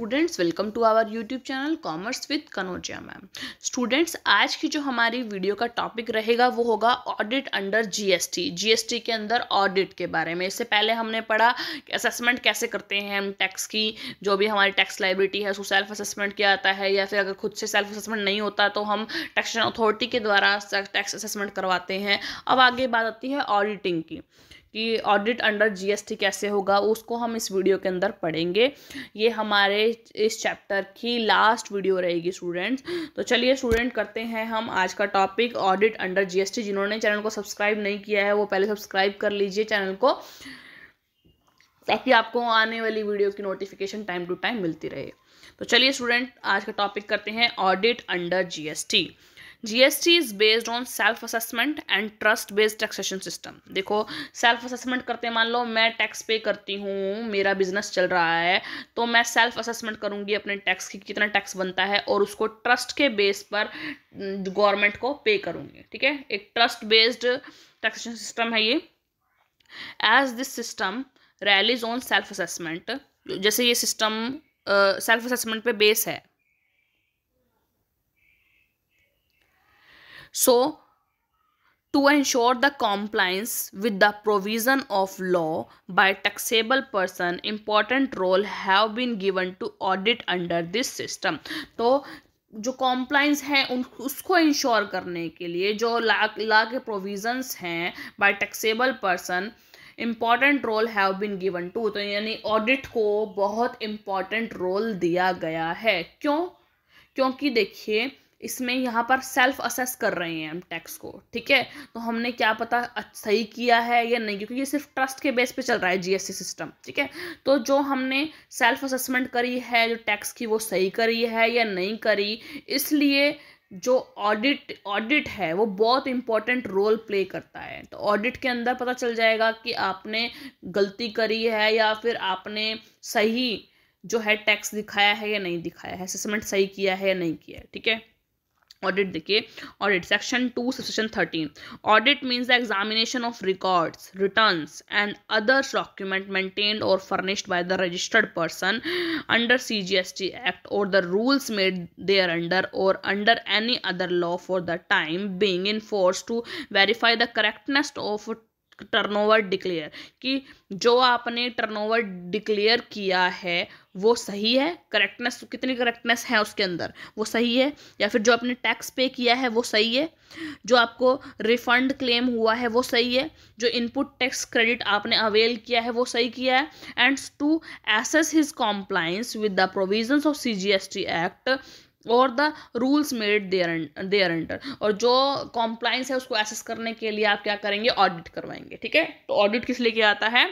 students welcome to our YouTube channel commerce with Kanojia ma'am students आज की जो हमारी वीडियो का टॉपिक रहेगा वो होगा ऑडिट अंडर जीएसटी जीएसटी के अंदर ऑडिट के बारे में इससे पहले हमने पढ़ा असेसमेंट कैसे करते हैं हम टैक्स की जो भी हमारी टैक्स लाइबिलिटी है उसको सेल्फ असेसमेंट किया जाता है या फिर अगर खुद से सेल्फ असेसमेंट नहीं होता तो हम टैक्सेशन अथॉरिटी के द्वारा टैक्स असेसमेंट करवाते हैं अब आगे बात आती है ऑडिटिंग की कि ऑडिट अंडर जीएसटी कैसे होगा उसको हम इस वीडियो के अंदर पढ़ेंगे ये हमारे इस चैप्टर की लास्ट वीडियो रहेगी स्टूडेंट्स तो चलिए स्टूडेंट करते हैं हम आज का टॉपिक ऑडिट अंडर जीएसटी जिन्होंने चैनल को सब्सक्राइब नहीं किया है वो पहले सब्सक्राइब कर लीजिए चैनल को ताकि आपको आने वाली वीडियो की नोटिफिकेशन टाइम टू टाइम मिलती रहे तो चलिए स्टूडेंट आज का टॉपिक करते हैं audit under GST GST is based on self assessment and trust based taxation system देखो सेल्फ असेसमेंट करते मान लो मैं टैक्स पे करती हूँ मेरा बिजनेस चल रहा है तो मैं सेल्फ असेसमेंट करूँगी अपने टैक्स की कितना टैक्स बनता है और उसको ट्रस्ट के बेस पर government को पे करूँगी ठीक है एक ट्रस्ट बेस्ड टैक्सेशन सिस्टम है ये as this system relies on self assessment जैसे ये सिस्टम सेल्फ असेसमेंट पे बेस है so to ensure the compliance with the provision of law by taxable person important role have been given to audit under this system तो जो compliance हैं उन उसको ensure करने के लिए जो ला ला के प्रोविजन्स हैं by taxable person important role have been given to तो यानी ऑडिट को बहुत इम्पॉर्टेंट रोल दिया गया है क्यों क्योंकि देखिए इसमें यहाँ पर सेल्फ असेस कर रहे हैं हम टैक्स को ठीक है तो हमने क्या पता सही किया है या नहीं क्योंकि ये सिर्फ ट्रस्ट के बेस पे चल रहा है जीएसटी सिस्टम ठीक है तो जो हमने सेल्फ असेसमेंट करी है जो टैक्स की वो सही करी है या नहीं करी इसलिए जो ऑडिट ऑडिट है वो बहुत इंपॉर्टेंट रोल प्ले करता है तो ऑडिट के अंदर पता चल जाएगा कि आपने गलती करी है या फिर आपने सही जो है टैक्स दिखाया है या नहीं दिखाया है असेसमेंट सही किया है या नहीं किया है ठीक है audit देखिए audit section 2 section 13 audit means the examination of records returns and other document maintained or furnished by the registered person under CGST act or the rules made thereunder or under any other law for the time being in force to verify the correctness of turnover declare कि जो आपने turnover declare किया है वो सही है correctness कितनी correctness है उसके अंदर वो सही है या फिर जो आपने टैक्स पे किया है वो सही है जो आपको रिफंड क्लेम हुआ है वो सही है जो इनपुट टैक्स क्रेडिट आपने अवेल किया है वो सही किया है and to assess his compliance with the provision of C G S T act और the rules made there there under और जो कॉम्प्लाइंस है उसको एसेस करने के लिए आप क्या करेंगे ऑडिट करवाएंगे ठीक है तो ऑडिट किस लिए किया जाता है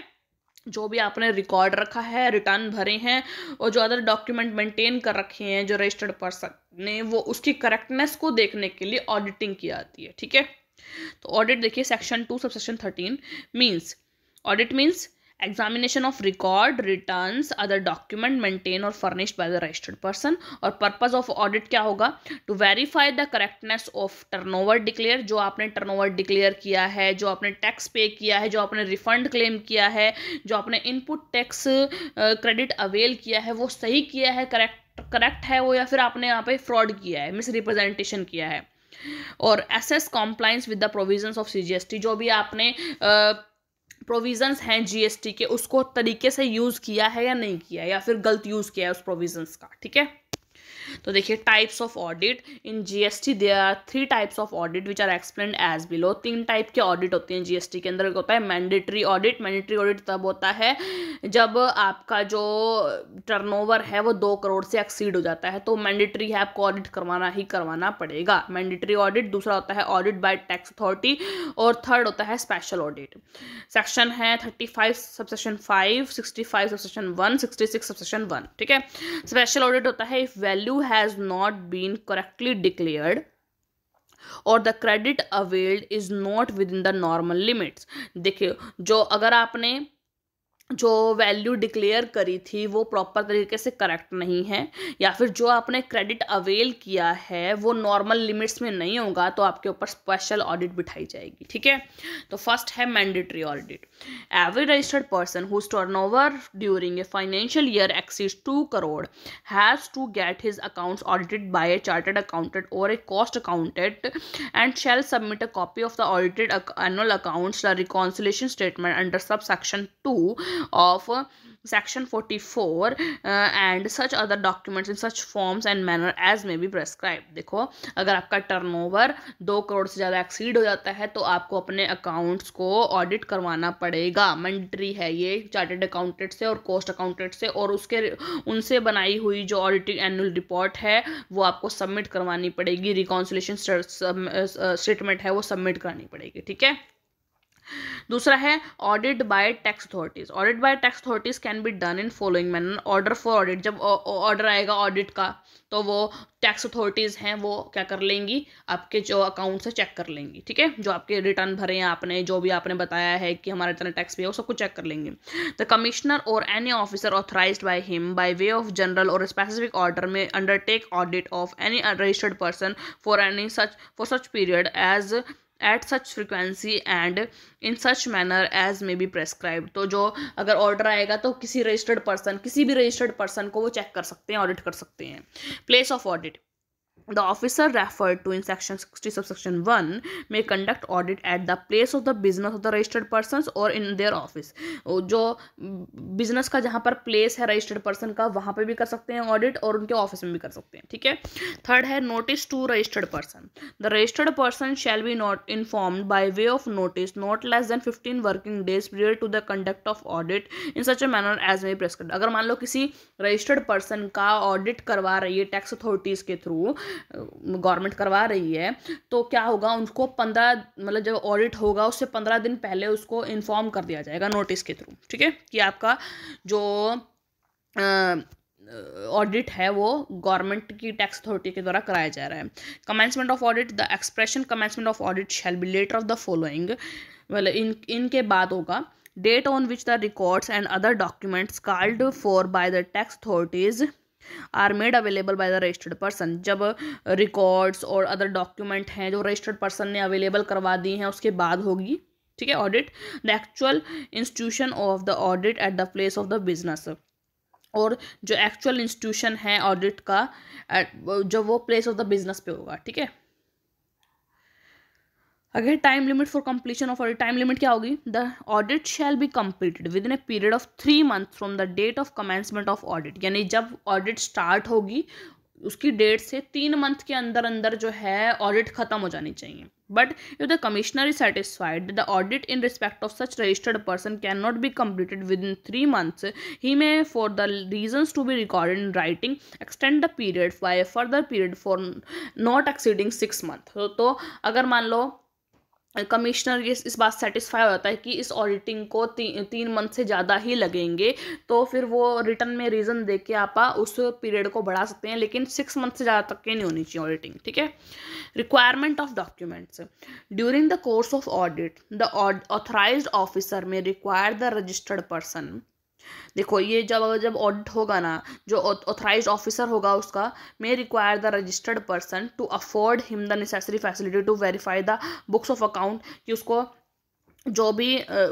जो भी आपने रिकॉर्ड रखा है रिटर्न भरे हैं और जो अदर डॉक्यूमेंट मेंटेन कर रखे हैं जो रजिस्टर्ड पर्सन ने वो उसकी करेक्टनेस को देखने के लिए ऑडिटिंग की जाती है ठीक है तो ऑडिट देखिए section two sub section thirteen means audit means examination of record returns other document maintained or furnished by the registered person और purpose of audit क्या होगा to verify the correctness of turnover declare जो आपने turnover declare किया है जो आपने tax pay किया है जो आपने refund claim किया है जो आपने input tax credit avail किया है वो सही किया है correct करेक्ट है वो या फिर आपने यहाँ पे फ्रॉड किया है मिस रिप्रेजेंटेशन किया है और assess compliance with the provisions of CGST जो भी आपने प्रोविजंस हैं जीएसटी के उसको तरीके से यूज़ किया है या नहीं किया या फिर गलत यूज़ किया है उस प्रोविजंस का ठीक है तो देखिए types of audit in GST there are three types of audit which are explain as below तीन टाइप के ऑडिट होते हैं जीएसटी के अंदर एक होता है मैंडेटरी ऑडिट मैंडेटरी ऑडिट तब होता है जब आपका जो ओवर है वो दो करोड़ से एक्सीड हो जाता है तो मैंडेटरी है आपको ऑडिट करवाना ही करवाना पड़ेगा मैंडेटरी ऑडिट दूसरा होता है ऑडिट बाय टैक्स अथॉरिटी और थर्ड होता है स्पेशल ऑडिट सेक्शन है thirty five subsection five sixty five subsection one sixty six subsection one ठीक है स्पेशल ऑडिट होता है if value has not been correctly declared और the credit availed is not within the normal limits देखिए जो अगर आपने जो वैल्यू डिक्लेयर करी थी वो प्रॉपर तरीके से करेक्ट नहीं है या फिर जो आपने क्रेडिट अवेल किया है वो नॉर्मल लिमिट्स में नहीं होगा तो आपके ऊपर स्पेशल ऑडिट बिठाई जाएगी ठीक है तो फर्स्ट है mandatory audit every registered person whose over during a financial year exceeds two crore has to get his account audited by a chartered accountant और a cost accountant and shall submit a copy of the audited annual accounts reconciliation statement under sub section two of section 44 uh, and such other documents in such forms and manner as may be prescribed देखो अगर आपका over दो करोड़ से ज़्यादा exceed हो जाता है तो आपको अपने अकाउंट्स को ऑडिट करवाना पड़ेगा मंडट्री है ये चार्टेड अकाउंटेंट से और कोस्ट अकाउंटेंट से और उसके उनसे बनाई हुई जो ऑडिटिंग एनुअल रिपोर्ट है वो आपको सबमिट करवानी पड़ेगी रिकाउंसलेशन स्टेटमेंट uh, uh, है वो सबमिट करनी पड़ेगी ठीक है दूसरा है audit by tax authorities audit by tax authorities can be done in following manner order for audit जब ऑर्डर आएगा ऑडिट का तो वो टैक्स अथॉरिटीज़ हैं वो क्या कर लेंगी आपके जो अकाउंट से चेक कर लेंगी ठीक है जो आपके रिटर्न भरे हैं आपने जो भी आपने बताया है कि हमारा इतना टैक्स पे है वो सबको चेक कर लेंगे the commissioner or any officer authorise by him by way of general or specific order may undertake audit of any registered person for any such for such period as at such frequency and in such manner as may be prescribe तो जो अगर order आएगा तो किसी registered person किसी भी registered person को वो चेक कर सकते हैं ऑडिट कर सकते हैं place of audit the officer referred to in section 60 subsection 1 may conduct audit at the place of the business of the registered persons or in their office जो business का जहाँ पर प्लेस है रजिस्टर्ड पर्सन का वहाँ पे भी कर सकते हैं ऑडिट और उनके ऑफिस में भी कर सकते हैं ठीक है थर्ड है notice to registered person the registered person shall be not informed by way of notice not less than fifteen working days period to the conduct of audit in such a manner as may prescribed अगर मान लो किसी registered person का audit करवा रही है tax authorities के through government करवा रही है तो क्या होगा उनको पंद्रह मतलब जब ऑडिट होगा उससे पंद्रह दिन पहले उसको इन्फॉर्म कर दिया जाएगा नोटिस के थ्रू ठीक है कि आपका जो ऑडिट है वो गवर्नमेंट की टैक्स अथॉरिटी के द्वारा कराया जा रहा है commencement of audit the expression commencement of audit shall be later of the following मतलब इन इनके बाद होगा date on which the records and other documents called for by the tax authorities are made available by the registered person जब records और other document हैं जो registered person ने अवेलेबल करवा दी हैं उसके बाद होगी ठीक है audit the actual institution of the audit at the place of the business और जो एक्चुअल इंस्टीट्यूशन है ऑडिट का जब वो प्लेस ऑफ द बिजनेस पे होगा ठीक है अगर time limit for completion of audit time limit क्या होगी the audit shall be completed within a period of three month from the date of commencement of audit यानी जब audit start होगी उसकी डेट से तीन मंथ के अंदर अंदर जो है ऑडिट खत्म हो जानी चाहिए but if the commissioner is satisfied the audit in respect of such registered person can not be completed within three months he may for the reason to be record in writing extend the period by a further period for not exceeding six month तो अगर मान लो commissioner ये इस बात satisfy होता है कि इस ऑडिटिंग को ती, तीन मंथ से ज़्यादा ही लगेंगे तो फिर वो रिटर्न में रीज़न दे के आप उस पीरियड को बढ़ा सकते हैं लेकिन सिक्स मंथ से ज़्यादा तक के नहीं होनी चाहिए ऑडिटिंग ठीक है requirement of documents during the course of audit the authorise officer may require the registered person देखो ये जब जब ऑडिट होगा ना जो ऑथराइज ऑफिसर होगा उसका may require the registered person to afford him the necessary facility to verify the books of account कि उसको जो भी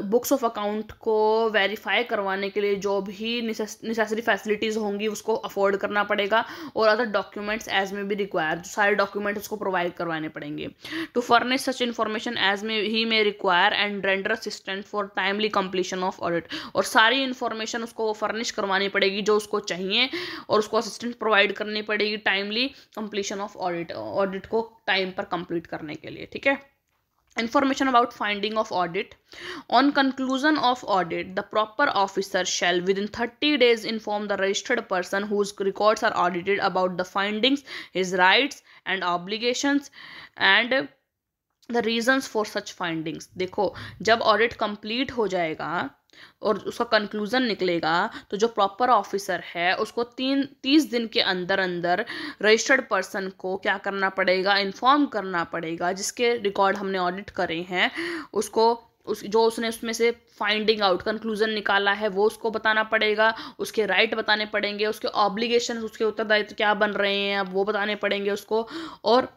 बुक्स ऑफ अकाउंट को वेरीफाई करवाने के लिए जो भी नेसेसरी फैसिलिटीज़ होंगी उसको अफोर्ड करना पड़ेगा और अदर डॉक्यूमेंट्स एज में भी रिक्वायर जो सारे डॉक्यूमेंट्स उसको प्रोवाइड करवाने पड़ेंगे to furnish such information as में ही में required and render assistant for timely completion of audit और सारी इन्फॉर्मेशन उसको फर्निश करवानी पड़ेगी जो उसको चाहिए और उसको असिस्टेंट प्रोवाइड करनी पड़ेगी timely completion of audit audit को टाइम पर कंप्लीट करने के लिए ठीक है information about finding of audit on conclusion of audit the proper officer shall within 30 days inform the registered person whose records are audited about the findings his rights and obligations and the reasons for such findings देखो जब audit complete हो जाएगा और उसका conclusion निकलेगा तो जो proper officer है उसको तीन तीस दिन के अंदर अंदर रजिस्टर्ड पर्सन को क्या करना पड़ेगा इन्फॉर्म करना पड़ेगा जिसके रिकॉर्ड हमने ऑडिट करे हैं उसको उस जो उसने उसमें से फाइंडिंग आउट कंक्लूजन निकाला है वो उसको बताना पड़ेगा उसके राइट बताने पड़ेंगे उसके ऑब्लिगेशन उसके उत्तरदायित्व क्या बन रहे हैं अब वो बताने पड़ेंगे उसको और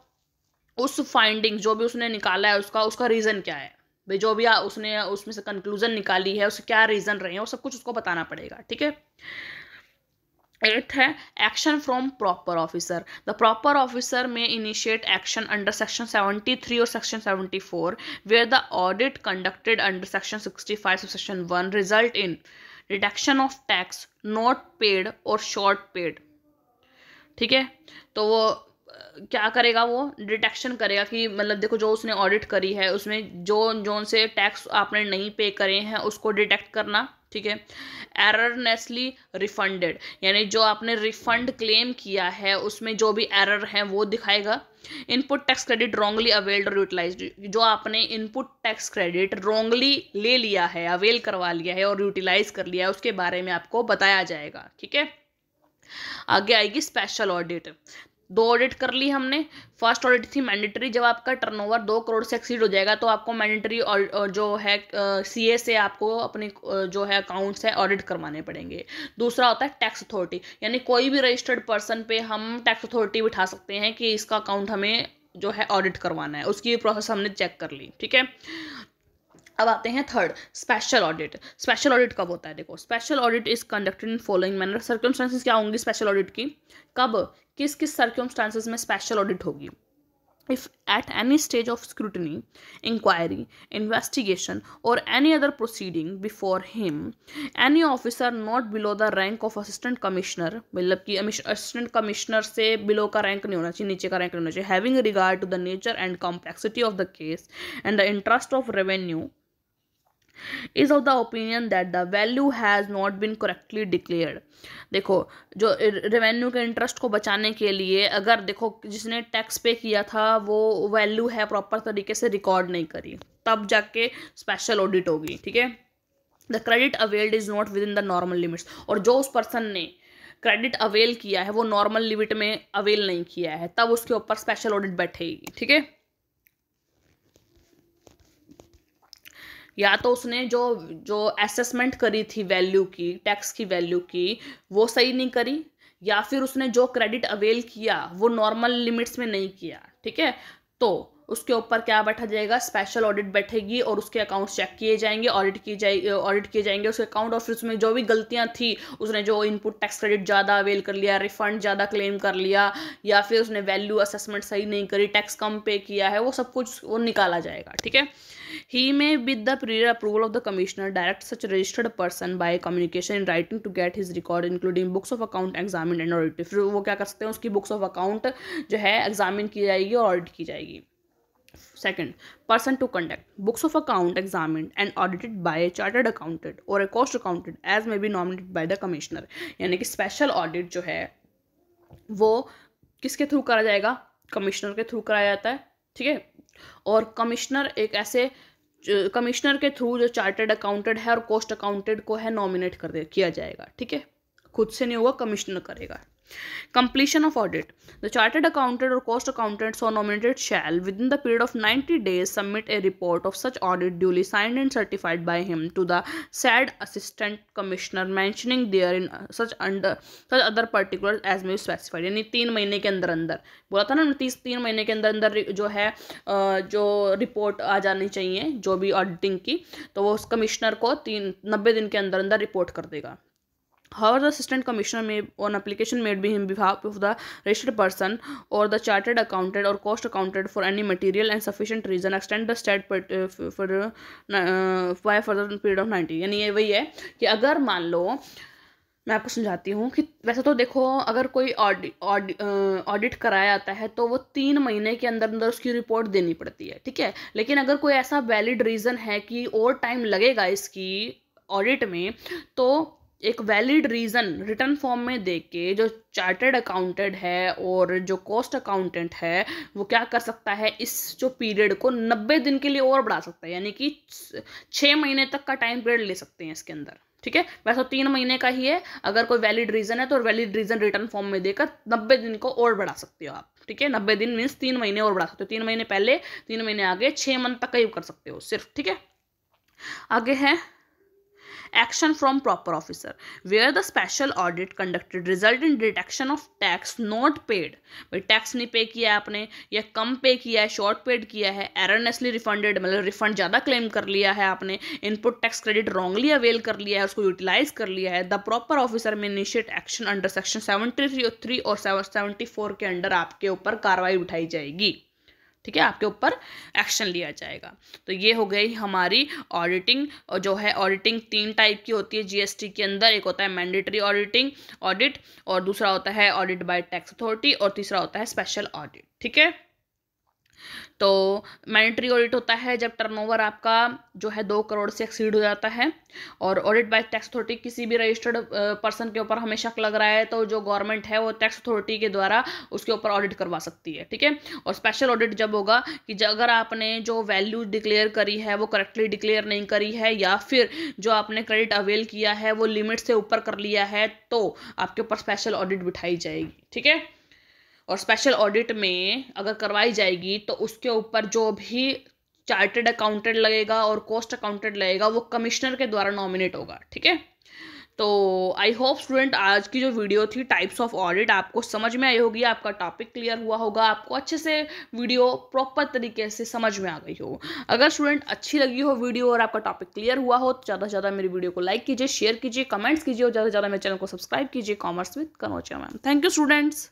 उस फाइंडिंग जो भी उसने निकाला है उसका उसका रीज़न क्या है भाई जो भी आ, उसने उसमें से कंक्लूजन निकाली है उसके क्या रीज़न रहे हैं वो सब कुछ उसको बताना पड़ेगा ठीक है एट्थ है action from proper officer the proper officer may initiate action under section 73 और section 74 where the audit conducted under section 65 five section one result in reduction of tax not paid और शॉर्ट पेड ठीक है तो वो क्या करेगा वो detection करेगा कि मतलब देखो जो उसने ऑडिट करी है उसमें जो जो से टैक्स आपने नहीं पे करे हैं उसको डिटेक्ट करना ठीक है एररनेसली रिफंडेड यानी जो आपने रिफंड क्लेम किया है उसमें जो भी एरर है वो दिखाएगा input tax credit wrongly availed और यूटिलाइज जो आपने इनपुट टैक्स क्रेडिट रॉन्गली ले लिया है अवेल करवा लिया है और यूटिलाइज कर लिया है उसके बारे में आपको बताया जाएगा ठीक है आगे आएगी स्पेशल ऑडिट दो ऑडिट कर ली हमने फर्स्ट ऑडिट थी मैंडेटरी जब आपका टर्नओवर दो करोड़ से एक्सीड हो जाएगा तो आपको मैंडेटरी जो है सी ए से आपको अपने जो है अकाउंट्स है ऑडिट करवाने पड़ेंगे दूसरा होता है टैक्स अथॉरिटी यानी कोई भी रजिस्टर्ड पर्सन पे हम टैक्स अथॉरिटी बिठा सकते हैं कि इसका अकाउंट हमें जो है ऑडिट करवाना है उसकी प्रोसेस हमने चेक कर ली ठीक है अब आते हैं third special audit special audit कब होता है देखो special audit is conducted in following manner circumstances क्या होंगी स्पेशल ऑडिट की कब किस किस सर्क्यूमस्टांसिस में स्पेशल ऑडिट होगी if at any stage of scrutiny inquiry investigation और any other proceeding before him any officer not below the rank of assistant commissioner मतलब कि असिस्टेंट कमिश्नर से बिलो का रैंक नहीं होना चाहिए नीचे का रैंक नहीं होना चाहिए having regard to the nature and complexity of the case and the interest of revenue is of the opinion that the value has not been correctly declared देखो जो रेवेन्यू के इंटरेस्ट को बचाने के लिए अगर देखो जिसने टैक्स पे किया था वो वैल्यू है प्रॉपर तरीके से रिकॉर्ड नहीं करी तब जाके स्पेशल ऑडिट होगी ठीक है the credit availed is not within the normal limits और जो उस पर्सन ने क्रेडिट अवेल किया है वो नॉर्मल लिमिट में अवेल नहीं किया है तब उसके ऊपर स्पेशल ऑडिट बैठेगी ठीक है या तो उसने जो जो असेसमेंट करी थी वैल्यू की टैक्स की वैल्यू की वो सही नहीं करी या फिर उसने जो क्रेडिट अवेल किया वो नॉर्मल लिमिट्स में नहीं किया ठीक है तो उसके ऊपर क्या बैठा जाएगा स्पेशल ऑडिट बैठेगी और उसके अकाउंट्स चेक किए जाएंगे ऑडिट किए जाए ऑडिट किए जाएंगे उसके अकाउंट और फिर उसमें जो भी गलतियाँ थी उसने जो इनपुट टैक्स क्रेडिट ज़्यादा अवेल कर लिया रिफंड ज़्यादा क्लेम कर लिया या फिर उसने वैल्यू असेसमेंट सही नहीं करी टैक्स कम पे किया है वो सब कुछ वो निकाला जाएगा ठीक है he may with the prior approval of the commissioner direct such registered person by communication in writing to get his record including books of account examine and audit फिर वो क्या कर सकते हैं उसकी बुक्स ऑफ अकाउंट जो है examine की जाएगी और ऑडिट की जाएगी second person to conduct books of account examined and audited by chartered accountant और a cost accountant as may be nominated by the commissioner यानी कि स्पेशल ऑडिट जो है वो किसके थ्रू करा जाएगा कमिश्नर के थ्रू कराया जाता है ठीक है और कमिश्नर एक ऐसे कमिश्नर के थ्रू जो चार्टेड अकाउंटेंट है और कॉस्ट अकाउंटेंट को है नॉमिनेट कर दे किया जाएगा ठीक है खुद से नहीं होगा कमिश्नर करेगा completion of audit the chartered accountant और cost accountant so nominated shall within the period of ninety days submit a report of such audit duly signed and certified by him to the said assistant commissioner mentioning therein such under such other particular as may specified यानी तीन महीने के अंदर अंदर बोला था ना तीस तीन महीने के अंदर अंदर जो है जो रिपोर्ट आ जानी चाहिए जो भी ऑडिटिंग की तो वो उस कमिश्नर को तीन नब्बे दिन के अंदर अंदर रिपोर्ट कर देगा however the assistant commissioner may on application made by him behalf of the registered person और द चार्टेड अकाउंटेड और cost accountant for any material and sufficient reason extend the state for by further period of ninety यानी ये वही है कि अगर मान लो मैं आपको समझाती हूँ कि वैसे तो देखो अगर कोई ऑडिट uh, कराया जाता है तो वो तीन महीने के अंदर अंदर उसकी रिपोर्ट देनी पड़ती है ठीक है लेकिन अगर कोई ऐसा वैलिड रीजन है कि और टाइम लगेगा इसकी ऑडिट में तो एक वैलिड रीज़न रिटर्न फॉर्म में दे के जो चार्टर्ड अकाउंटेंट है और जो कॉस्ट अकाउंटेंट है वो क्या कर सकता है इस जो पीरियड को नब्बे दिन के लिए और बढ़ा सकता है यानी कि छः महीने तक का टाइम पीरियड ले सकते हैं इसके अंदर ठीक है वैसे तो तीन महीने का ही है अगर कोई वैलिड रीज़न है तो वैलिड रीज़न रिटर्न फॉर्म में देकर नब्बे दिन को और बढ़ा सकते हो आप ठीक है नब्बे दिन मीन्स तीन महीने और बढ़ा सकते हो तीन महीने पहले तीन महीने आगे छः मंथ तक का कर सकते हो सिर्फ ठीक है आगे है action from proper officer where the special audit conducted result in detection of tax not paid भाई टैक्स नहीं पे किया है आपने या कम पे किया है शॉर्ट पेड किया है एरनेसली रिफंडेड मतलब रिफंड ज़्यादा क्लेम कर लिया है आपने input tax credit wrongly avail कर लिया है उसको यूटिलाइज कर लिया है the proper officer may initiate action under section seventy three और सेवेंटी फोर के अंडर आपके ऊपर कार्रवाई उठाई जाएगी ठीक है आपके ऊपर एक्शन लिया जाएगा तो ये हो गई हमारी ऑडिटिंग और जो है ऑडिटिंग तीन टाइप की होती है जीएसटी के अंदर एक होता है मैंडेटरी ऑडिटिंग ऑडिट और दूसरा होता है ऑडिट बाय टैक्स अथॉरिटी और तीसरा होता है स्पेशल ऑडिट ठीक है तो मैंडेटरी ऑडिट होता है जब टर्नओवर आपका जो है दो करोड़ से एक्सीड हो जाता है और ऑडिट बाय टैक्स अथॉरिटी किसी भी रजिस्टर्ड पर्सन के ऊपर हमेशा लग रहा है तो जो गवर्नमेंट है वो टैक्स अथॉरिटी के द्वारा उसके ऊपर ऑडिट करवा सकती है ठीक है और स्पेशल ऑडिट जब होगा कि जब अगर आपने जो वैल्यू डिक्लेयर करी है वो करेक्टली डिक्लेयर नहीं करी है या फिर जो आपने क्रेडिट अवेल किया है वो लिमिट से ऊपर कर लिया है तो आपके ऊपर स्पेशल ऑडिट बिठाई जाएगी ठीक है और स्पेशल ऑडिट में अगर करवाई जाएगी तो उसके ऊपर जो भी चार्टेड अकाउंटेंट लगेगा और कॉस्ट अकाउंटेंट लगेगा वो कमिश्नर के द्वारा नॉमिनेट होगा ठीक है तो आई होप स्टूडेंट आज की जो वीडियो थी टाइप्स ऑफ ऑडिट आपको समझ में आई होगी आपका टॉपिक क्लियर हुआ होगा आपको अच्छे से वीडियो प्रॉपर तरीके से समझ में आ गई हो अगर स्टूडेंट अच्छी लगी हो वीडियो और आपका टॉपिक क्लियर हुआ हो तो ज़्यादा से ज़्यादा मेरी वीडियो को लाइक कीजिए शेयर कीजिए कमेंट्स कीजिए और ज़्यादा से ज़्यादा मेरे चैनल को सब्सक्राइब कीजिए commerce with Kanocha ma'am thank you students